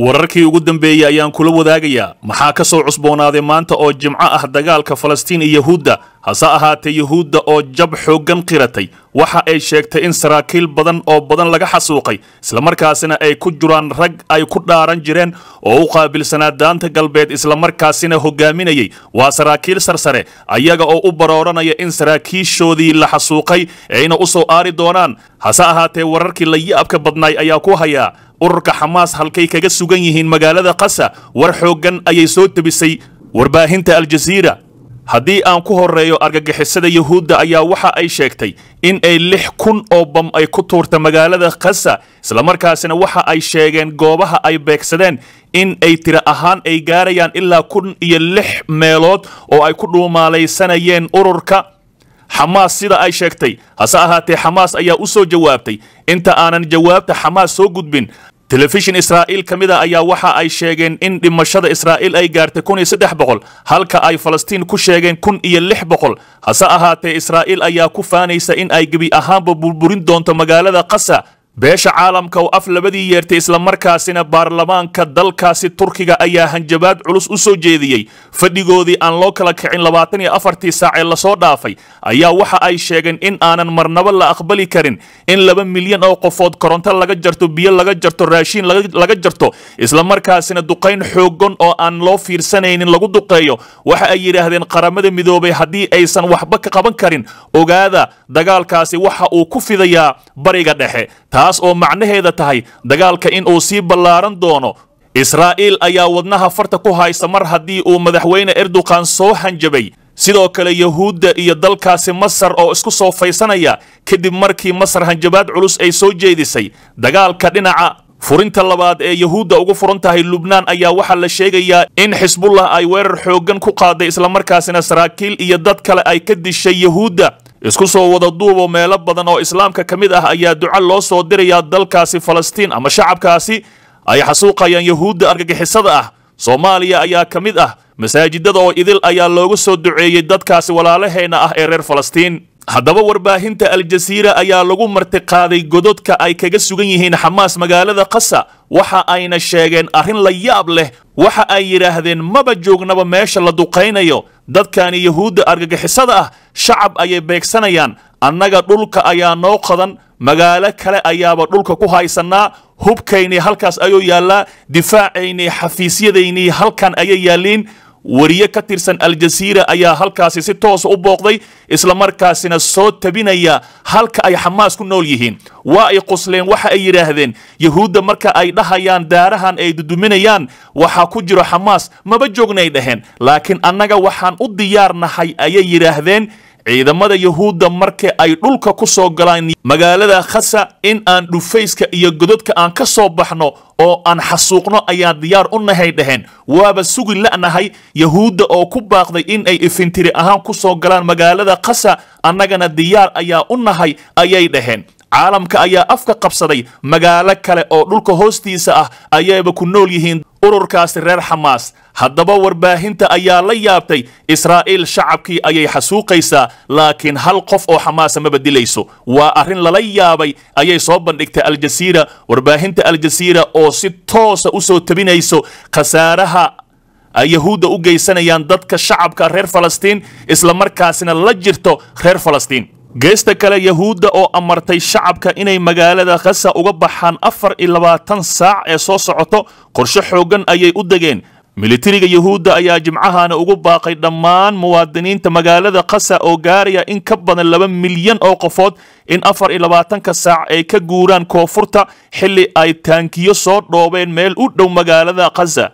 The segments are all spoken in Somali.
wararkii ugu dambeeyey ayaan kula wadaagayaa maxaa ka soo cusboonaaday maanta oo jimco ah dagaalka falastiin iyo yahuudda hase ahaatee yuhuudda oo jab xooggan qiratay waxa ay sheegtay in saraakiil badan oo badan laga xasuuqay islamarkaasina ay ku juraan rag ay ku dhaaran jireen oo u qaabilsanaa daanta galbeed islamarkaasina hoggaaminayay waa saraakiil sarsare ayaga oo u barooranaya in saraakiishoodii la xasuuqay ayna u soo aari doonaan hase ahaatee wararkii la yaabka badnaay ayaa ku hayaa ururka xamaas halkay kaga sugan yihiin magaalada kasa war xooggan ayay soo tebisay warbaahinta aljaziira haddii aan ku horreeyo argagixisada yuhuudda ayaa waxa ay sheegtay in ay lix kun oo bam ay ku tuurta magaalada khasa islamarkaasina waxa ay sheegeen goobaha ay beegsadeen in ay tiro ahaan ay gaarayaan ilaa kun iyo lix meelood oo ay ku dhuumaalaysanayeen ururka xamaas sida ay sheegtay hase ahaatee xamaas ayaa u soo jawaabtay inta aanan jawaabta xamaas soo gudbin telefishin israa'iil ka mid a ah ayaa waxa ay sheegeen in dhimashada israa'iil ay gaartay kun iyo saddex boqol halka ay falastiin ku sheegeen kun iyo lix boqol hase ahaatee israa'iil ayaa ku faanaysa in ay gebi ahaanba burburin doonto magaalada qasa beesha caalamka oo af labadii yeertay islamarkaasina baarlamaanka dalkaasi turkiga ayaa hanjabaad culus u soo jeediyey fadhigoodii aan loo kala kicin labaatan iyo afartii saac ee lasoo dhaafay ayaa waxa ay sheegeen in aanan marnabo la aqbali karin in laba milyan oo qofood koronto laga jarto biyo laga jarto raashiin laga jarto islamarkaasina duqayn xooggan oo aan loo fiirsanaynin lagu duqeeyo waxa ay yidhaahdeen qaramada midoobay haddii aysan waxba ka qaban karin ogaada dagaalkaasi waxa uu ku fidayaa bariga dhexe taas oo macnaheeda tahay dagaalka in uu sii ballaaran doono israa'iil ayaa wadnaha farta ku haysa mar haddii uu madaxweyne erdogan soo hanjabay sidoo kale yuhuudda iyo dalkaasi masar oo isku soo faysanaya kadib markii masar hanjabaad culus ay soo jeedisay dagaalka dhinaca furinta labaad ee yahuudda ugu furan tahay lubnaan ayaa waxaa la sheegayaa in xisbullah ay weerar xooggan ku qaaday islamarkaasina saraakiil iyo dad kale ay ka dishay yahuudda isku soo wada duubo meelo badan oo islaamka ka mid ah ayaa duco loo soo dirayaa dalkaasi falastiin ama shacabkaasi ay xasuuqayaan yahuudda argagixisada ah soomaaliya ayaa ka mid ah masaajidada oo idil ayaa loogu soo duceeyey dadkaasi walaalaheenna ah ee reer falastiin haddaba warbaahinta aljasiira ayaa lagu martiqaaday gododka ay kaga sugan yihiin xamaas magaalada qasa waxa ayna sheegeen arrin la yaab leh waxa ay yidhaahdeen maba joognaba meesha la duqaynayo dadkani yuhuudda argagixisada ah shacab ayay beegsanayaan annaga dhulka ayaa noo qadan magaalo kale ayaaba dhulka ku haysannaa hubkaynii halkaas ayuu yaallaa difaacaynii xafiisyadaynii halkan ayay yaalliin wariye ka tirsan aljaziira ayaa halkaasi si toosa u booqday islamarkaasina soo tabinaya halka ay xamaas ku nool yihiin waa ay qusleen waxa ay yidhaahdeen yahuudda marka ay dhahayaan daarahan ay duduminayaan waxaa ku jiro xamaas maba joognay dhaheen laakiin annaga waxaan u diyaar nahay ayay yidhaahdeen ciidamada yahuudda marka ay dhulka ku soo galaan magaalada khasa in aan dhufayska iyo gododka aan ka soo baxno oo aan xasuuqno ayaa diyaar u nahay dhaheen waaba sugi la'nahay yahuudda oo ku baaqday in ay ifintiri ahaan ku soo galaan magaalada khasa annagana diyaar ayaa u nahay ayay dhaheen caalamka ayaa afka qabsaday magaalo kale oo dhulka hoostiisa ah ayayba ku nool yihiin ururkaasi reer xamaas haddaba warbaahinta ayaa la yaabtay israa'iil shacabkii ayay xasuuqaysaa laakiin hal qof oo xamaasa maba dilayso waa arrin lala yaabay ayay soo bandhigtay aljasiira warbaahinta aljasiira oo si toosa ah u soo tabinayso khasaaraha ay yahuudda u geysanayaan dadka shacabka reer falastiin isla markaasina la jirto reer falastiin geesta kale yahuudda oo amartay shacabka inay magaalada khasa uga baxaan afar iyo labaatan saac ee soo socoto qorshe xooggan ayay u degeen militariga yahuudda ayaa jimcahana ugu baaqay dhammaan muwaadiniinta magaalada khasa oo gaaraya in ka badan laba milyan oo qofood in afar iyo labaatanka saac ay ka guuraan koonfurta xilli ay taankiyo soo dhoobeen meel u dhow magaalada khasa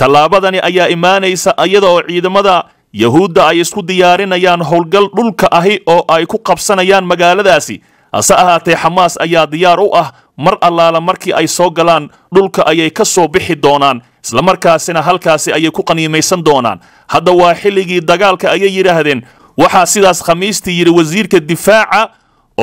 tallaabadani ayaa imaanaysa iyada oo ciidamada yahuudda ay isku diyaarinayaan howlgal dhulka ahi oo ay ku qabsanayaan magaaladaasi hase ahaatee xamaas ayaa diyaar u ah mar allaala markii ay soo galaan dhulka ayay ka soo bixi doonaan isla markaasina halkaasi ayay ku qaniimaysan doonaan hadda waa xilligii dagaalka ayay yidhaahdeen waxaa sidaas khamiistii yidhi wasiirka difaaca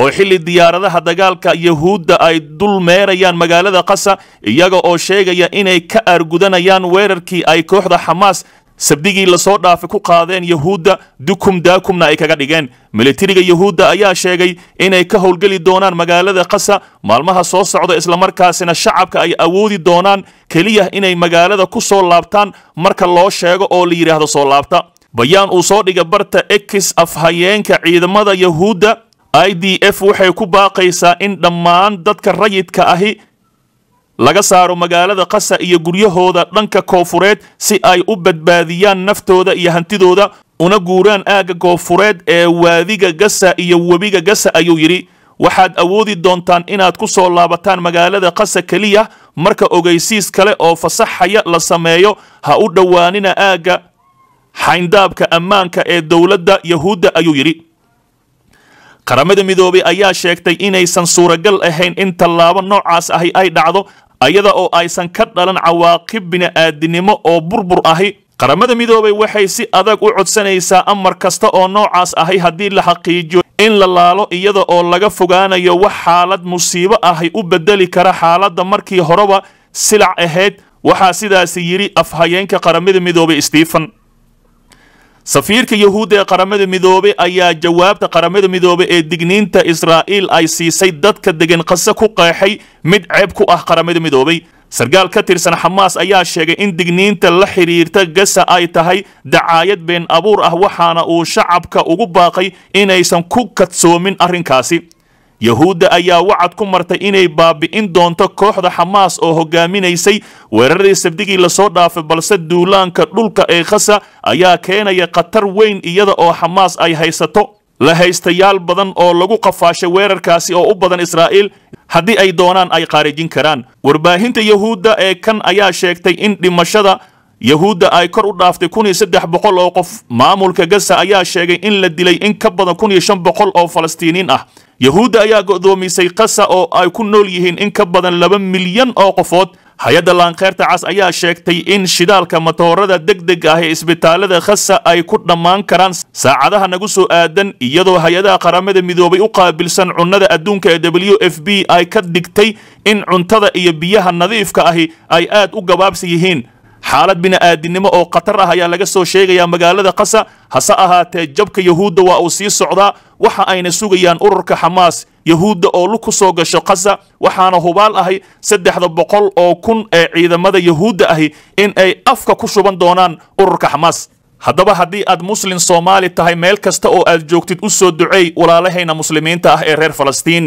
oo xilli diyaaradaha dagaalka yahuudda ay dul meerayaan magaalada kasa iyaga oo sheegaya inay ka aargudanayaan weerarkii ay kooxda xamaas sabdigii lasoo dhaafay ku qaadeen yahuudda dukum daakumna ay kaga dhigeen militariga yahuudda ayaa sheegay inay ka howlgeli doonaan magaalada qasa maalmaha soo socda islamarkaasina shacabka ay awoodi doonaan keliya inay magaalada ku soo laabtaan marka loo sheego oo la yidhaahdo soo laabta bayaan uu soo dhiga barta ekis afhayeenka ciidamada yahuudda i d f waxay ku baaqaysaa in dhammaan dadka rayidka ahi laga saaro magaalada qasa iyo guryahooda dhanka koonfureed si ay u badbaadiyaan naftooda iyo hantidooda una guuraan aagga koonfureed ee waadiga gasa iyo webiga gasa ayuu yidhi waxaad awoodi doontaan inaad ku soo laabataan magaalada qasa keliya marka ogaysiis kale oo fasaxaya la sameeyo ha u dhowaanina aagga xayndaabka ammaanka ee dowladda yahuudda ayuu yidhi qaramada midoobey ayaa sheegtay inaysan suuragal ahayn in tallaabo noocaas ahi ay dhacdo ayada oo aysan ka dhalan cawaaqib bini'aadinimo oo burbur ahi qaramada midoobey waxay si adag u codsanaysaa amar kasta oo noocaas ahi haddii la xaqiijiyo in la laalo iyada oo laga fogaanayo wax xaalad musiibo ahi u beddeli kara xaaladda markii horeba silac ahayd waxaa sidaasi yidhi afhayeenka qaramada midoobey stephen safiirka yahuudda ee qaramada midoobe ayaa jawaabta qaramada midoobe ee digniinta israa'iil ay siisay dadka degan kase ku qeexay mid ceeb ku ah qaramada midoobay sargaal ka tirsan xamaas ayaa sheegay in digniinta la xidhiirta gasa ay tahay dacaayad been abuur ah waxaana uu shacabka ugu baaqay inaysan ku kadsoomin arrinkaasi yuhuudda ayaa wacad ku martay inay baabi'in doonto kooxda xamaas oo hogaaminaysay weeraradii sabdigii lasoo dhaafay balse duulaanka dhulka ee khasa ayaa keenaya khatar weyn iyada oo xamaas ay haysato la haystayaal badan oo lagu qafaashay weerarkaasi oo u badan israa'iil haddii ay doonaan ay khaarijin karaan warbaahinta yuhuudda ee kan ayaa sheegtay in dhimashada yahuudda ay kor u dhaaftay kun iyo saddex boqol oo qof maamulka gaza ayaa sheegay in la dilay in ka badan kun iyo shan boqol oo falastiiniin ah yahuudda ayaa go'doomisay kasa oo ay ku nool yihiin in ka badan laba milyan oo qofood hay-adda laankeerta cas ayaa sheegtay in shidaalka matoorada deg deg ah ee isbitaalada khasa ay ku dhammaan karaan saacadaha nagu soo aadan iyadoo hay-adaha qaramada midoobay u qaabilsan cunnada adduunka ee w f b ay ka dhigtay in cuntada iyo biyaha nadiifka ahi ay aad u gabaabsi yihiin xaalad bini'aadinimo oo khatar ah ayaa laga soo sheegayaa magaalada qasa hase ahaatee jabka yahuudda waa uu sii socdaa waxa ayna sugayaan ururka xamaas yahuudda oo lug ku soo gasho qasa waxaana hubaal ahay saddexda boqol oo kun ee ciidamada yahuudda ahi in ay afka ku shuban doonaan ururka xamaas haddaba haddii aad muslin soomaali tahay meel kasta oo aad joogtid u soo duceey walaalahayna muslimiinta ah ee reer falastiin